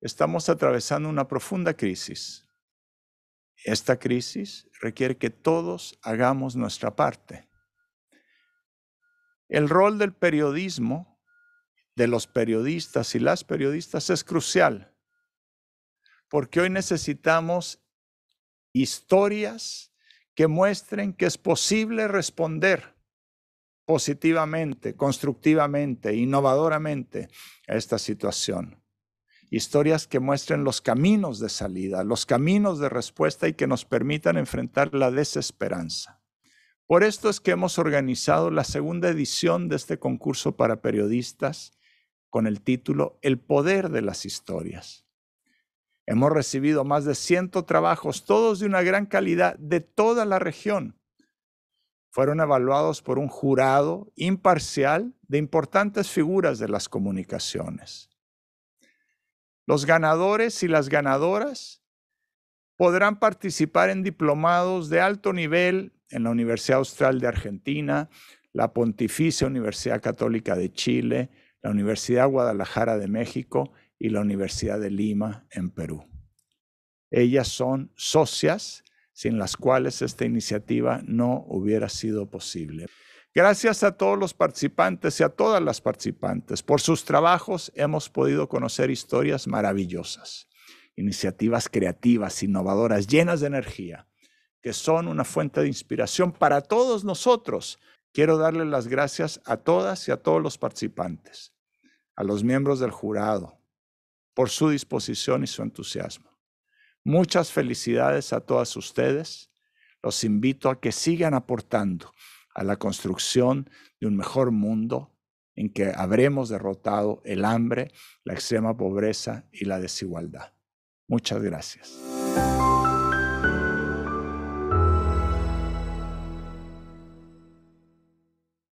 Estamos atravesando una profunda crisis. Esta crisis requiere que todos hagamos nuestra parte. El rol del periodismo, de los periodistas y las periodistas es crucial, porque hoy necesitamos historias que muestren que es posible responder positivamente, constructivamente, innovadoramente a esta situación historias que muestren los caminos de salida, los caminos de respuesta y que nos permitan enfrentar la desesperanza. Por esto es que hemos organizado la segunda edición de este concurso para periodistas con el título El poder de las historias. Hemos recibido más de 100 trabajos, todos de una gran calidad, de toda la región. Fueron evaluados por un jurado imparcial de importantes figuras de las comunicaciones. Los ganadores y las ganadoras podrán participar en diplomados de alto nivel en la Universidad Austral de Argentina, la Pontificia Universidad Católica de Chile, la Universidad Guadalajara de México y la Universidad de Lima en Perú. Ellas son socias sin las cuales esta iniciativa no hubiera sido posible. Gracias a todos los participantes y a todas las participantes. Por sus trabajos hemos podido conocer historias maravillosas, iniciativas creativas, innovadoras, llenas de energía, que son una fuente de inspiración para todos nosotros. Quiero darle las gracias a todas y a todos los participantes, a los miembros del jurado, por su disposición y su entusiasmo. Muchas felicidades a todas ustedes. Los invito a que sigan aportando a la construcción de un mejor mundo en que habremos derrotado el hambre, la extrema pobreza y la desigualdad. Muchas gracias.